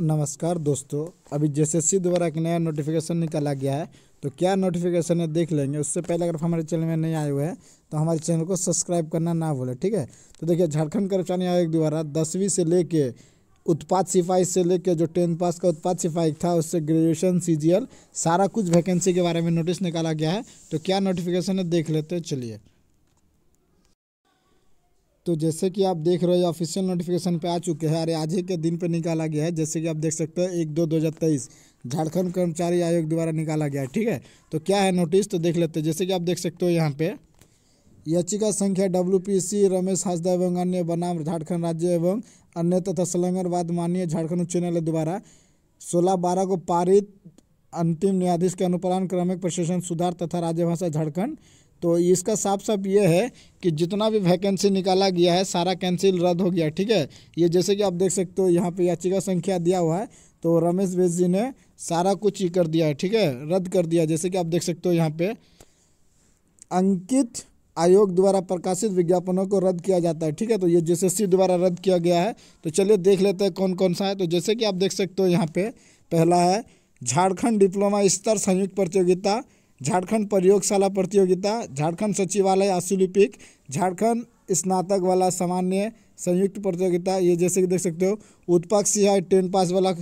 नमस्कार दोस्तों अभी जेएसएससी द्वारा एक नया नोटिफिकेशन निकाला गया है तो क्या नोटिफिकेशन है देख लेंगे उससे पहले अगर हमारे चैनल में नहीं आए हुए हैं तो हमारे चैनल को सब्सक्राइब करना ना भूलें ठीक है तो देखिए झारखंड कर्मचारी आयोग द्वारा दसवीं से लेके उत्पाद सिपाही से लेके जो टेंथ पास का उत्पाद सिपाही था उससे ग्रेजुएशन सी सारा कुछ वैकेंसी के बारे में नोटिस निकाला गया है तो क्या नोटिफिकेशन है देख लेते चलिए तो जैसे कि आप देख रहे हो ऑफिशियल नोटिफिकेशन पे आ चुके हैं और आज ही के दिन पे निकाला गया है जैसे कि आप देख सकते हो एक दो दो हज़ार तेईस झारखंड कर्मचारी आयोग द्वारा निकाला गया है ठीक है तो क्या है नोटिस तो देख लेते हैं जैसे कि आप देख सकते हो यहाँ पे याचिका संख्या W P C Ramesh Hasda एवं अन्य बनाम झारखंड राज्य एवं अन्य तथा सलंगरवाद माननीय झारखंड उच्च न्यायालय द्वारा सोलह बारह को पारित अंतिम न्यायाधीश के अनुपालन क्रमिक प्रशासन सुधार तथा राज्य भाषा झारखंड तो इसका साफ साफ ये है कि जितना भी वैकेंसी निकाला गया है सारा कैंसिल रद्द हो गया ठीक है ये जैसे कि आप देख सकते हो यहाँ पे याचिका संख्या दिया हुआ है तो रमेश बेस जी ने सारा कुछ ही कर दिया है ठीक है रद्द कर दिया जैसे कि आप देख सकते हो यहाँ पे अंकित आयोग द्वारा प्रकाशित विज्ञापनों को रद्द किया जाता है ठीक है तो ये जे द्वारा रद्द किया गया है तो चलिए देख लेते हैं कौन कौन सा है तो जैसे कि आप देख सकते हो यहाँ पे पहला है झारखंड डिप्लोमा स्तर संयुक्त प्रतियोगिता झारखंड प्रयोगशाला प्रतियोगिता झारखंड सचिवालय आशुलिपिक झारखंड स्नातक वाला सामान्य संयुक्त प्रतियोगिता ये जैसे कि देख सकते हो उत्पाक सिंह टेन पास वाला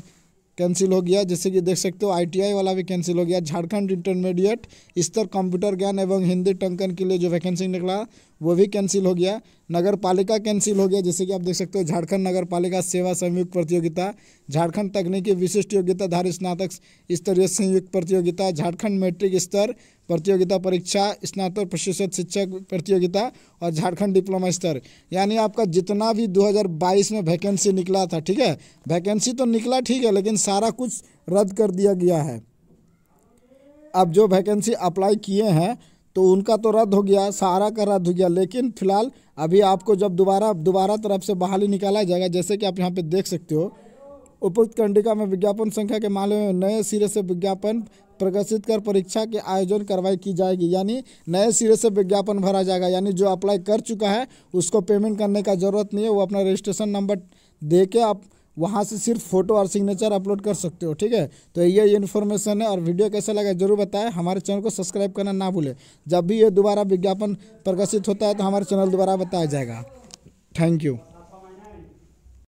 कैंसिल हो गया जैसे कि देख सकते हो आईटीआई वाला भी कैंसिल हो गया झारखंड इंटरमीडिएट स्तर कंप्यूटर ज्ञान एवं हिंदी टंकन के लिए जो वैकेंसी निकला वो भी कैंसिल हो गया नगर पालिका कैंसिल हो गया जैसे कि आप देख सकते हो झारखंड नगर पालिका सेवा संयुक्त प्रतियोगिता झारखंड तकनीकी विशिष्ट योग्यता धार स्नातक स्तरीय संयुक्त प्रतियोगिता झारखंड मैट्रिक स्तर प्रतियोगिता परीक्षा स्नातक प्रशिक्षित शिक्षक प्रतियोगिता और झारखंड डिप्लोमा स्तर यानी आपका जितना भी 2022 में वैकेंसी निकला था ठीक है वैकेंसी तो निकला ठीक है लेकिन सारा कुछ रद्द कर दिया गया है अब जो वैकेंसी अप्लाई किए हैं तो उनका तो रद्द हो गया सहारा का रद्द हो गया लेकिन फिलहाल अभी आपको जब दोबारा दोबारा तरफ से बहाली निकाला जाएगा जैसे कि आप यहाँ पे देख सकते हो उपयुक्त कंडिका में विज्ञापन संख्या के मामले में नए सिरे से विज्ञापन प्रकाशित कर परीक्षा के आयोजन कार्रवाई की जाएगी यानी नए सिरे से विज्ञापन भरा जाएगा यानी जो अप्लाई कर चुका है उसको पेमेंट करने का ज़रूरत नहीं है वो अपना रजिस्ट्रेशन नंबर दे के आप वहाँ से सिर्फ फोटो और सिग्नेचर अपलोड कर सकते हो ठीक है तो ये इन्फॉर्मेशन है और वीडियो कैसा लगा जरूर बताएं हमारे चैनल को सब्सक्राइब करना ना भूलें जब भी ये दोबारा विज्ञापन प्रकाशित होता है तो हमारे चैनल दोबारा बताया जाएगा थैंक यू